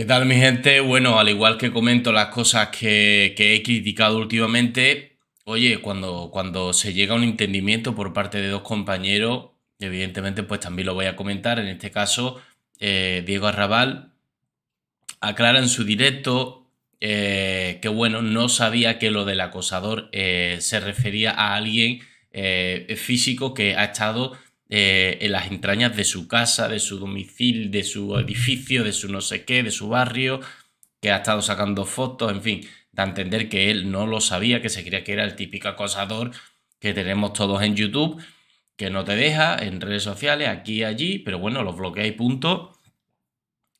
¿Qué tal mi gente? Bueno, al igual que comento las cosas que, he criticado últimamente, oye, cuando, cuando se llega a un entendimiento por parte de dos compañeros, evidentemente pues también lo voy a comentar, en este caso eh, Diego Arrabal aclara en su directo eh, que bueno, no sabía que lo del acosador eh, se refería a alguien físico que ha estado eh, en las entrañas de su casa, de su domicilio, de su edificio, de su no sé qué, de su barrio, que ha estado sacando fotos, en fin, da a entender que él no lo sabía, que se creía que era el típico acosador que tenemos todos en YouTube, que no te deja en redes sociales, aquí y allí, pero bueno, los bloquea y punto,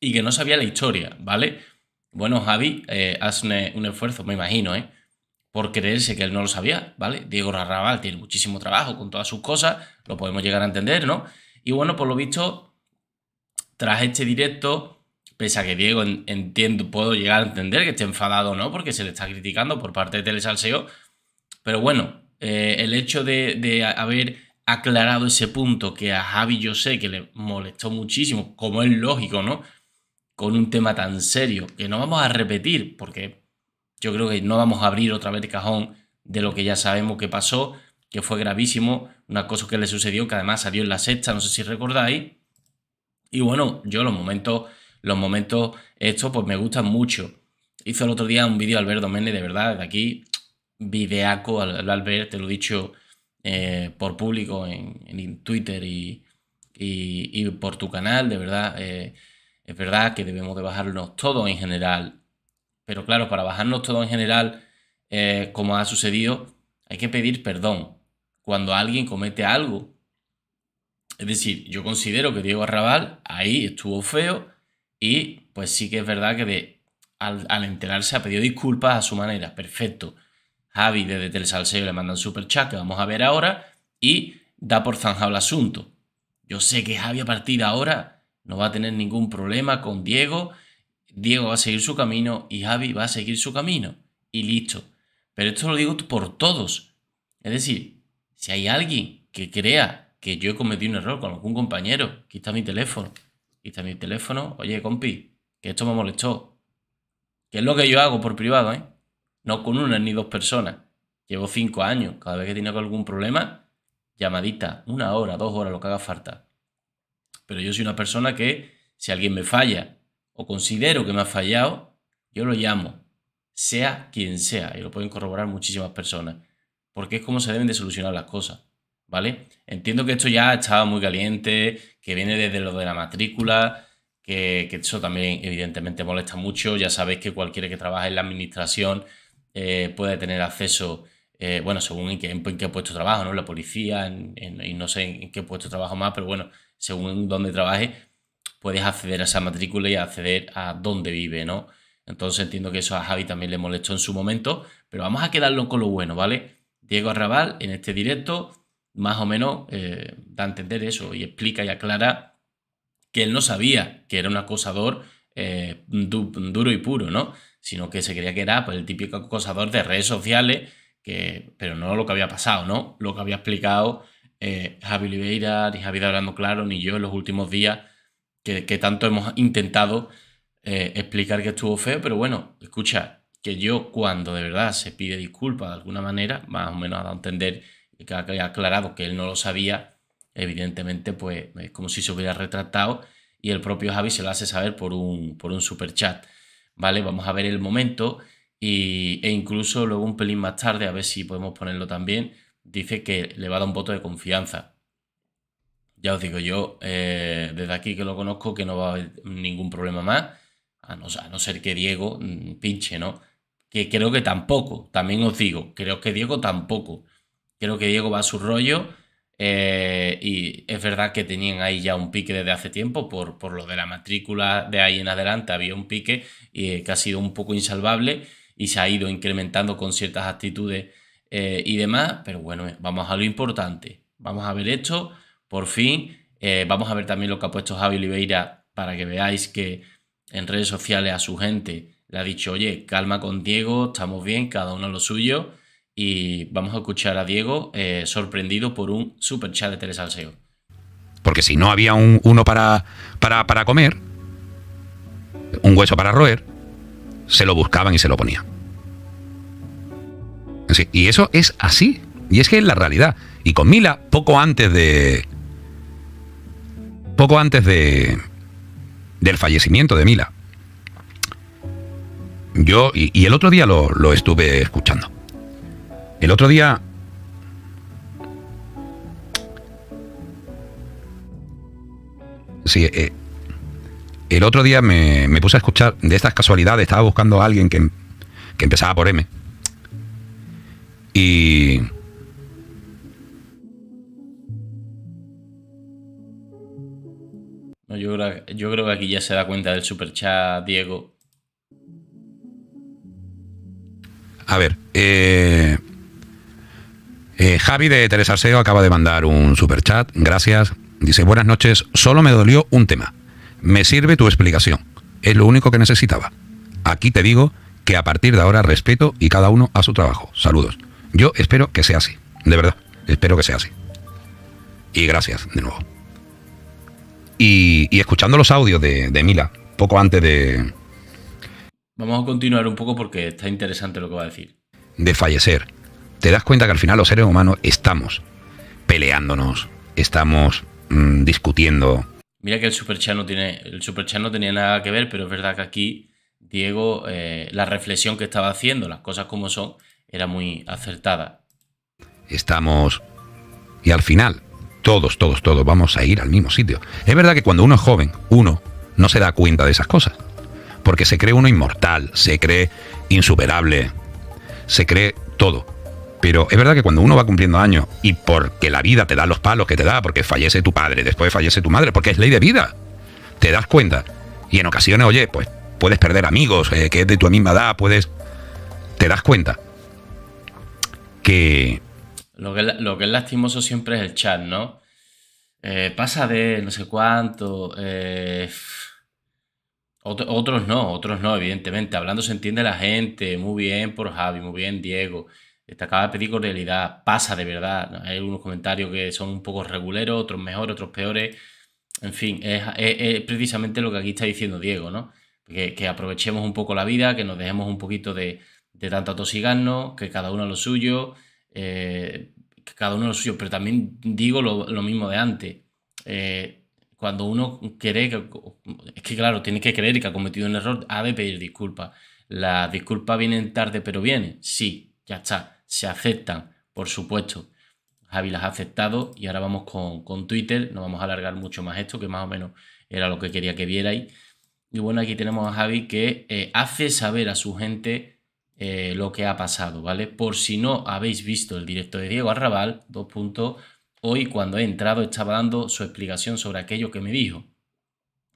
y que no sabía la historia, ¿vale? Bueno, Javi, eh, hazme un esfuerzo, me imagino, ¿eh? por creerse que él no lo sabía, ¿vale? Diego Rarrabal tiene muchísimo trabajo con todas sus cosas, lo podemos llegar a entender, ¿no? Y bueno, por lo visto, tras este directo, pese a que Diego entiendo, puedo llegar a entender que esté enfadado no, porque se le está criticando por parte de Telesalseo, pero bueno, eh, el hecho de, de haber aclarado ese punto que a Javi yo sé que le molestó muchísimo, como es lógico, ¿no? Con un tema tan serio, que no vamos a repetir, porque yo creo que no vamos a abrir otra vez el cajón de lo que ya sabemos que pasó, que fue gravísimo, una cosa que le sucedió, que además salió en la sexta, no sé si recordáis. Y bueno, yo los momentos, los momentos estos, pues me gustan mucho. Hizo el otro día un vídeo Alberto Méndez, de verdad, de aquí, videaco al, Albert, te lo he dicho eh, por público en, Twitter y, y, por tu canal, de verdad. Eh, es verdad que debemos de bajarnos todos en general pero claro, para bajarnos todo en general, eh, como ha sucedido, hay que pedir perdón cuando alguien comete algo. Es decir, yo considero que Diego Arrabal ahí estuvo feo y pues sí que es verdad que al, enterarse ha pedido disculpas a su manera. Perfecto. Javi desde Salseo le mandan super chat que vamos a ver ahora y da por zanjado el asunto. Yo sé que Javi a partir de ahora no va a tener ningún problema con Diego Diego va a seguir su camino y Javi va a seguir su camino. Y listo. Pero esto lo digo por todos. Es decir, si hay alguien que crea que yo he cometido un error con algún compañero, aquí está mi teléfono, aquí está mi teléfono, oye compi, que esto me molestó. Que es lo que yo hago por privado, ¿eh? No con una ni dos personas. Llevo cinco años, cada vez que tengo algún problema, llamadita, una hora, dos horas, lo que haga falta. Pero yo soy una persona que, si alguien me falla, o considero que me ha fallado, yo lo llamo, sea quien sea, y lo pueden corroborar muchísimas personas, porque es como se deben de solucionar las cosas, ¿vale? Entiendo que esto ya estaba muy caliente, que viene desde lo de la matrícula, que, que eso también evidentemente molesta mucho, ya sabéis que cualquiera que trabaje en la administración eh, puede tener acceso eh, bueno, según en qué, en qué, puesto trabajo, ¿no? La policía, y no sé en qué puesto trabajo más, pero bueno, según donde trabaje, puedes acceder a esa matrícula y acceder a dónde vive, ¿no? Entonces entiendo que eso a Javi también le molestó en su momento, pero vamos a quedarlo con lo bueno, ¿vale? Diego Arrabal en este directo más o menos eh, da a entender eso y explica y aclara que él no sabía que era un acosador eh, duro y puro, ¿no? Sino que se creía que era pues, el típico acosador de redes sociales, que, pero no lo que había pasado, ¿no? Lo que había explicado eh, Javi Oliveira, ni Javi Hablando Claro, ni yo en los últimos días que, tanto hemos intentado eh, explicar que estuvo feo, pero bueno, escucha, que yo cuando de verdad se pide disculpa de alguna manera, más o menos a entender que ha aclarado que él no lo sabía, evidentemente pues es como si se hubiera retratado y el propio Javi se lo hace saber por un, por un super chat, ¿vale? Vamos a ver el momento y, e incluso luego un pelín más tarde, a ver si podemos ponerlo también, dice que le va a dar un voto de confianza. Ya os digo yo, eh, desde aquí que lo conozco, que no va a haber ningún problema más, a no, ser que Diego mm, pinche, ¿no? Que creo que tampoco, también os digo, creo que Diego tampoco. Creo que Diego va a su rollo eh, y es verdad que tenían ahí ya un pique desde hace tiempo, por, por lo de la matrícula de ahí en adelante había un pique eh, que ha sido un poco insalvable y se ha ido incrementando con ciertas actitudes y demás, pero bueno, vamos a lo importante, vamos a ver esto por fin. Eh, vamos a ver también lo que ha puesto Javi Oliveira para que veáis que en redes sociales a su gente le ha dicho, oye, calma con Diego, estamos bien, cada uno lo suyo. Y vamos a escuchar a Diego eh, sorprendido por un super chat de Alseo. Porque si no había uno para, para, comer, un hueso para roer, se lo buscaban y se lo ponían. y eso es así. Y es que es la realidad. Y con Mila, poco antes de, poco antes de, del fallecimiento de Mila. Yo, y, el otro día lo, estuve escuchando. El otro día Sí, eh, el otro día me, me, puse a escuchar de estas casualidades, estaba buscando a alguien que, que empezaba por M. Y Yo creo que aquí ya se da cuenta del superchat, Diego. A ver, eh, eh Javi de Teresa Arceo acaba de mandar un superchat. Gracias. Dice, buenas noches, solo me dolió un tema. Me sirve tu explicación. Es lo único que necesitaba. Aquí te digo que a partir de ahora respeto y cada uno a su trabajo. Saludos. Yo espero que sea así. De verdad, espero que sea así. Y gracias de nuevo y, escuchando los audios de, Mila, poco antes de... Vamos a continuar un poco porque está interesante lo que va a decir. De fallecer. Te das cuenta que al final los seres humanos estamos peleándonos, estamos mm, discutiendo. Mira que el superchano tiene, el no tenía nada que ver, pero es verdad que aquí Diego, eh, la reflexión que estaba haciendo, las cosas como son, era muy acertada. Estamos y al final todos, todos, todos vamos a ir al mismo sitio. Es verdad que cuando uno es joven, uno no se da cuenta de esas cosas. Porque se cree uno inmortal, se cree insuperable, se cree todo. Pero es verdad que cuando uno va cumpliendo años y porque la vida te da los palos que te da, porque fallece tu padre, después fallece tu madre, porque es ley de vida, te das cuenta. Y en ocasiones, oye, pues puedes perder amigos, eh, que es de tu misma edad, puedes... Te das cuenta que lo que, es lastimoso siempre es el chat, ¿no? Eh, pasa de no sé cuánto. Eh, otros no, otros no, evidentemente. Hablando se entiende la gente. Muy bien por Javi, muy bien Diego. Te este, acaba de pedir cordialidad. Pasa de verdad. Hay algunos comentarios que son un poco reguleros, otros mejores, otros peores. En fin, es, precisamente lo que aquí está diciendo Diego, ¿no? Que, aprovechemos un poco la vida, que nos dejemos un poquito de, de tanto atosigarnos, que cada uno lo suyo. Eh, cada uno lo suyo, pero también digo lo, mismo de antes. Eh, cuando uno cree es que claro, tiene que creer que ha cometido un error, ha de pedir disculpas. Las disculpas vienen tarde, pero viene Sí, ya está. Se aceptan, por supuesto. Javi las ha aceptado y ahora vamos con, Twitter. No vamos a alargar mucho más esto, que más o menos era lo que quería que vierais. Y bueno, aquí tenemos a Javi que eh, hace saber a su gente eh, lo que ha pasado, ¿vale? Por si no habéis visto el directo de Diego Arrabal, dos puntos, hoy cuando he entrado estaba dando su explicación sobre aquello que me dijo,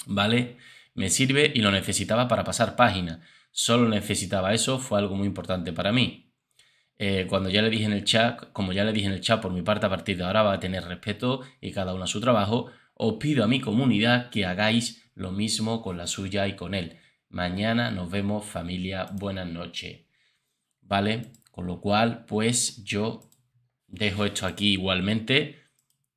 ¿vale? Me sirve y lo necesitaba para pasar página. Solo necesitaba eso, fue algo muy importante para mí. Eh, cuando ya le dije en el chat, como ya le dije en el chat, por mi parte a partir de ahora va a tener respeto y cada uno a su trabajo, os pido a mi comunidad que hagáis lo mismo con la suya y con él. Mañana nos vemos familia, buenas noches. ¿vale? Con lo cual, pues yo dejo esto aquí igualmente.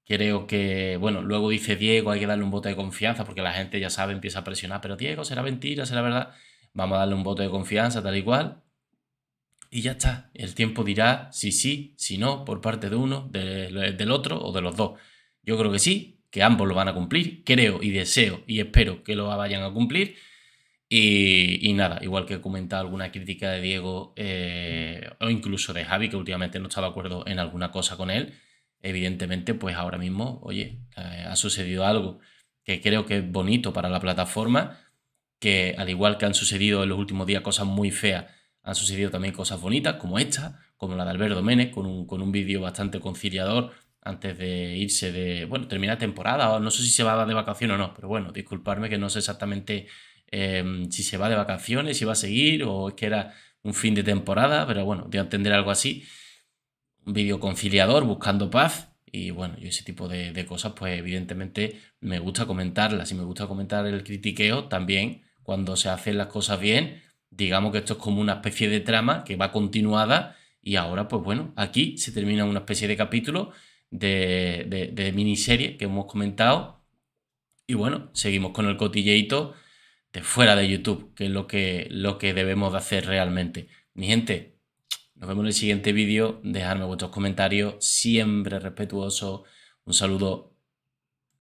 Creo que, bueno, luego dice Diego, hay que darle un voto de confianza porque la gente ya sabe, empieza a presionar, pero Diego, será mentira, será verdad. Vamos a darle un voto de confianza, tal y cual. Y ya está, el tiempo dirá si sí, si no, por parte de uno, del otro o de los dos. Yo creo que sí, que ambos lo van a cumplir, creo y deseo y espero que lo vayan a cumplir. Y, nada, igual que comentado alguna crítica de Diego eh, mm. o incluso de Javi, que últimamente no estaba de acuerdo en alguna cosa con él, evidentemente pues ahora mismo, oye, eh, ha sucedido algo que creo que es bonito para la plataforma, que al igual que han sucedido en los últimos días cosas muy feas, han sucedido también cosas bonitas como esta, como la de Alberto Ménez, con un, vídeo bastante conciliador antes de irse de, bueno, terminar temporada, o no sé si se va de vacación o no, pero bueno, disculparme que no sé exactamente Em, si se va de vacaciones, si va a seguir, o es que era un fin de temporada, pero bueno, dio a entender algo así. Un vídeo conciliador, buscando paz, y bueno, yo ese tipo de, cosas, pues evidentemente me gusta comentarlas y me gusta comentar el critiqueo también cuando se hacen las cosas bien. Digamos que esto es como una especie de trama que va continuada y ahora, pues bueno, aquí se termina una especie de capítulo de, de, de miniserie que hemos comentado. Y bueno, seguimos con el cotilleito fuera de YouTube, que es lo que, lo que debemos hacer realmente. Mi gente, nos vemos en el siguiente vídeo. Dejadme vuestros comentarios, siempre respetuoso. Un saludo